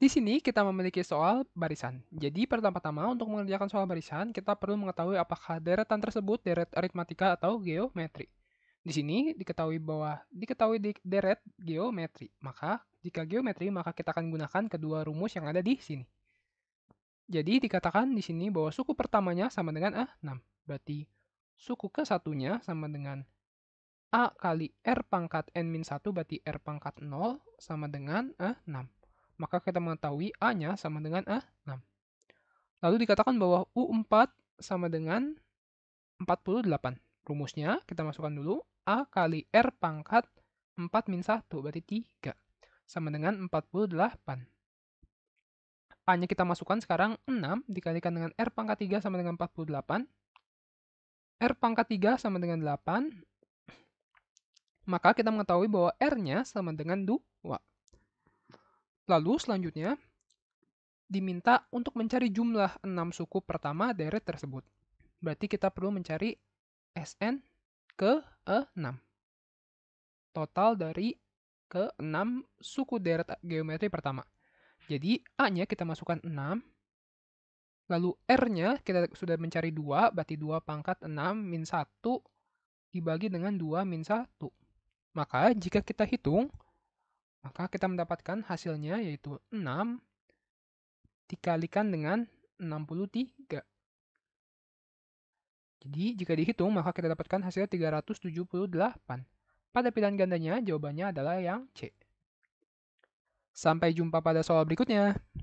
Di sini kita memiliki soal barisan. Jadi pertama-tama untuk mengerjakan soal barisan, kita perlu mengetahui apakah deretan tersebut deret aritmatika atau geometri. Di sini diketahui bahwa diketahui di deret geometri. Maka jika geometri, maka kita akan gunakan kedua rumus yang ada di sini. Jadi dikatakan di sini bahwa suku pertamanya sama dengan A6. Berarti suku ke satunya sama dengan A kali R pangkat N-1 berarti R pangkat 0 sama dengan A6 maka kita mengetahui A-nya sama dengan A6. Lalu dikatakan bahwa U4 sama dengan 48. Rumusnya kita masukkan dulu A kali R pangkat 4 min 1 berarti 3 sama dengan 48. A-nya kita masukkan sekarang 6 dikalikan dengan R pangkat 3 sama dengan 48. R pangkat 3 sama dengan 8. Maka kita mengetahui bahwa R-nya sama dengan 2. Lalu selanjutnya, diminta untuk mencari jumlah 6 suku pertama deret tersebut. Berarti kita perlu mencari SN ke 6. Total dari ke 6 suku deret geometri pertama. Jadi A-nya kita masukkan 6. Lalu R-nya kita sudah mencari 2, berarti 2 pangkat 6 min 1 dibagi dengan 2 min 1. Maka jika kita hitung, maka kita mendapatkan hasilnya yaitu 6 dikalikan dengan 63. Jadi, jika dihitung, maka kita dapatkan hasilnya 378. Pada pilihan gandanya, jawabannya adalah yang C. Sampai jumpa pada soal berikutnya.